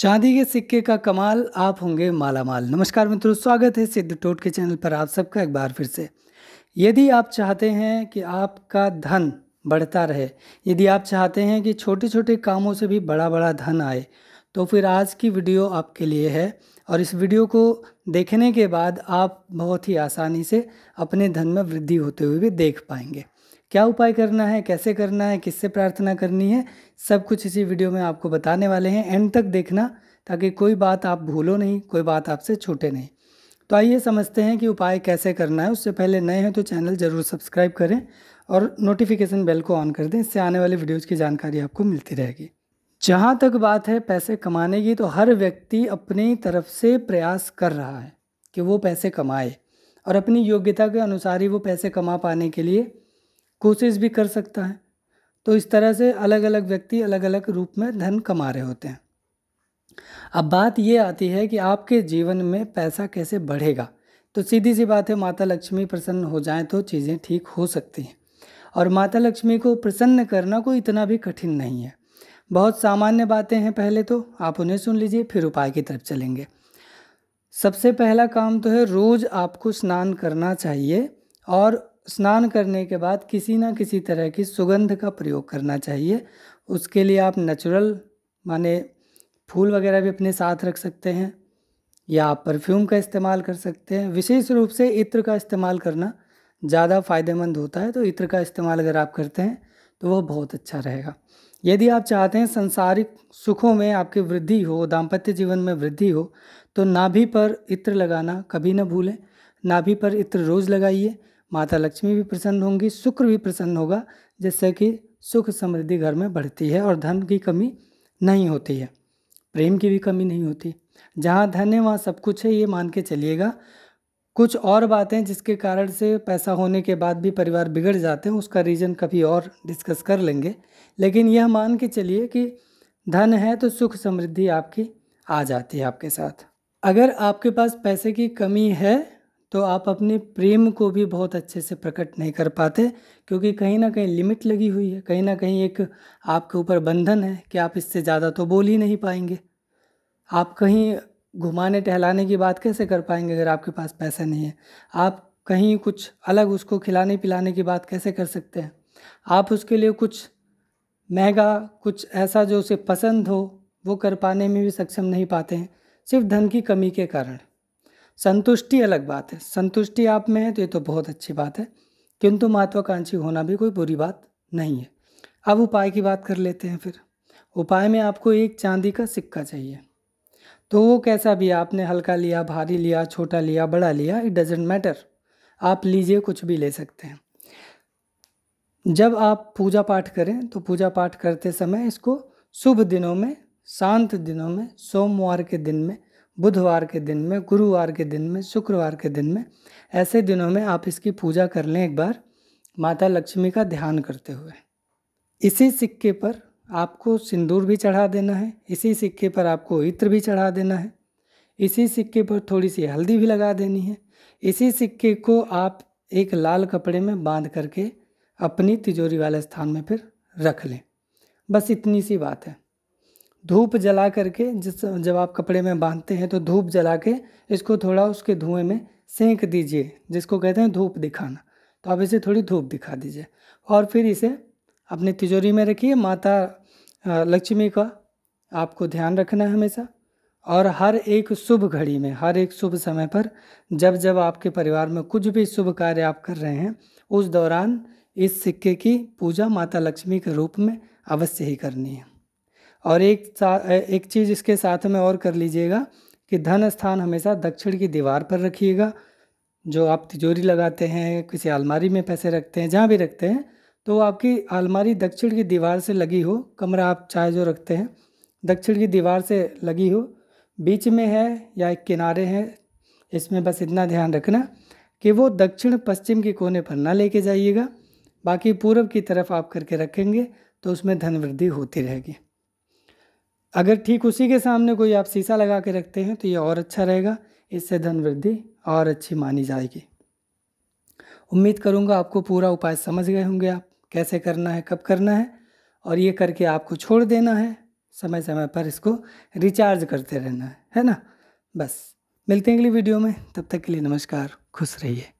चांदी के सिक्के का कमाल आप होंगे माला माल नमस्कार मित्रों स्वागत है सिद्ध टोट के चैनल पर आप सबका एक बार फिर से यदि आप चाहते हैं कि आपका धन बढ़ता रहे यदि आप चाहते हैं कि छोटे छोटे कामों से भी बड़ा बड़ा धन आए तो फिर आज की वीडियो आपके लिए है और इस वीडियो को देखने के बाद आप बहुत ही आसानी से अपने धन में वृद्धि होते हुए भी देख पाएंगे क्या उपाय करना है कैसे करना है किससे प्रार्थना करनी है सब कुछ इसी वीडियो में आपको बताने वाले हैं एंड तक देखना ताकि कोई बात आप भूलो नहीं कोई बात आपसे छूटे नहीं तो आइए समझते हैं कि उपाय कैसे करना है उससे पहले नए हैं तो चैनल ज़रूर सब्सक्राइब करें और नोटिफिकेशन बेल को ऑन कर दें इससे आने वाले वीडियोज़ की जानकारी आपको मिलती रहेगी जहाँ तक बात है पैसे कमाने की तो हर व्यक्ति अपनी तरफ से प्रयास कर रहा है कि वो पैसे कमाए और अपनी योग्यता के अनुसार ही वो पैसे कमा पाने के लिए कोशिश भी कर सकता है तो इस तरह से अलग अलग व्यक्ति अलग अलग रूप में धन कमा रहे होते हैं अब बात ये आती है कि आपके जीवन में पैसा कैसे बढ़ेगा तो सीधी सी बात है माता लक्ष्मी प्रसन्न हो जाए तो चीज़ें ठीक हो सकती हैं और माता लक्ष्मी को प्रसन्न करना कोई इतना भी कठिन नहीं है बहुत सामान्य बातें हैं पहले तो आप उन्हें सुन लीजिए फिर उपाय की तरफ चलेंगे सबसे पहला काम तो है रोज़ आपको स्नान करना चाहिए और स्नान करने के बाद किसी ना किसी तरह की सुगंध का प्रयोग करना चाहिए उसके लिए आप नेचुरल माने फूल वगैरह भी अपने साथ रख सकते हैं या आप परफ्यूम का इस्तेमाल कर सकते हैं विशेष रूप से इत्र का इस्तेमाल करना ज़्यादा फ़ायदेमंद होता है तो इत्र का इस्तेमाल अगर आप करते हैं तो वह बहुत अच्छा रहेगा यदि आप चाहते हैं संसारिक सुखों में आपकी वृद्धि हो दाम्पत्य जीवन में वृद्धि हो तो नाभि पर इत्र लगाना कभी ना भूलें नाभि पर इत्र रोज़ लगाइए माता लक्ष्मी भी प्रसन्न होंगी शुक्र भी प्रसन्न होगा जिससे कि सुख समृद्धि घर में बढ़ती है और धन की कमी नहीं होती है प्रेम की भी कमी नहीं होती जहाँ धन है वहाँ सब कुछ है ये मान के चलिएगा कुछ और बातें जिसके कारण से पैसा होने के बाद भी परिवार बिगड़ जाते हैं उसका रीज़न कभी और डिस्कस कर लेंगे लेकिन यह मान के चलिए कि धन है तो सुख समृद्धि आपकी आ जाती है आपके साथ अगर आपके पास पैसे की कमी है तो आप अपने प्रेम को भी बहुत अच्छे से प्रकट नहीं कर पाते क्योंकि कहीं ना कहीं लिमिट लगी हुई है कहीं ना कहीं एक आपके ऊपर बंधन है कि आप इससे ज़्यादा तो बोल ही नहीं पाएंगे आप कहीं घुमाने टहलाने की बात कैसे कर पाएंगे अगर आपके पास पैसा नहीं है आप कहीं कुछ अलग उसको खिलाने पिलाने की बात कैसे कर सकते हैं आप उसके लिए कुछ महंगा कुछ ऐसा जो उसे पसंद हो वो कर पाने में भी सक्षम नहीं पाते हैं सिर्फ धन की कमी के कारण संतुष्टि अलग बात है संतुष्टि आप में है तो ये तो बहुत अच्छी बात है किंतु महत्वाकांक्षी होना भी कोई बुरी बात नहीं है अब उपाय की बात कर लेते हैं फिर उपाय में आपको एक चांदी का सिक्का चाहिए तो वो कैसा भी आपने हल्का लिया भारी लिया छोटा लिया बड़ा लिया इट डजेंट मैटर आप लीजिए कुछ भी ले सकते हैं जब आप पूजा पाठ करें तो पूजा पाठ करते समय इसको शुभ दिनों में शांत दिनों में सोमवार के दिन में बुधवार के दिन में गुरुवार के दिन में शुक्रवार के दिन में ऐसे दिनों में आप इसकी पूजा कर लें एक बार माता लक्ष्मी का ध्यान करते हुए इसी सिक्के पर आपको सिंदूर भी चढ़ा देना है इसी सिक्के पर आपको इत्र भी चढ़ा देना है इसी सिक्के पर थोड़ी सी हल्दी भी लगा देनी है इसी सिक्के को आप एक लाल कपड़े में बांध करके अपनी तिजोरी वाले स्थान में फिर रख लें बस इतनी सी बात है धूप जला करके जिस जब आप कपड़े में बांधते हैं तो धूप जला के इसको थोड़ा उसके धुएं में सेंक दीजिए जिसको कहते हैं धूप दिखाना तो आप इसे थोड़ी धूप दिखा दीजिए और फिर इसे अपनी तिजोरी में रखिए माता लक्ष्मी का आपको ध्यान रखना है हमेशा और हर एक शुभ घड़ी में हर एक शुभ समय पर जब जब आपके परिवार में कुछ भी शुभ कार्य आप कर रहे हैं उस दौरान इस सिक्के की पूजा माता लक्ष्मी के रूप में अवश्य ही करनी है और एक एक चीज़ इसके साथ में और कर लीजिएगा कि धन स्थान हमेशा दक्षिण की दीवार पर रखिएगा जो आप तिजोरी लगाते हैं किसी अलमारी में पैसे रखते हैं जहाँ भी रखते हैं तो आपकी अलमारी दक्षिण की दीवार से लगी हो कमरा आप चाहे जो रखते हैं दक्षिण की दीवार से लगी हो बीच में है या एक किनारे हैं इसमें बस इतना ध्यान रखना कि वो दक्षिण पश्चिम के कोने पर ना लेके जाइएगा बाकी पूर्व की तरफ आप करके रखेंगे तो उसमें धन वृद्धि होती रहेगी अगर ठीक उसी के सामने कोई आप शीशा लगा के रखते हैं तो ये और अच्छा रहेगा इससे धन वृद्धि और अच्छी मानी जाएगी उम्मीद करूँगा आपको पूरा उपाय समझ गए होंगे आप कैसे करना है कब करना है और ये करके आपको छोड़ देना है समय समय पर इसको रिचार्ज करते रहना है है ना बस मिलते हैं अगली वीडियो में तब तक के लिए नमस्कार खुश रहिए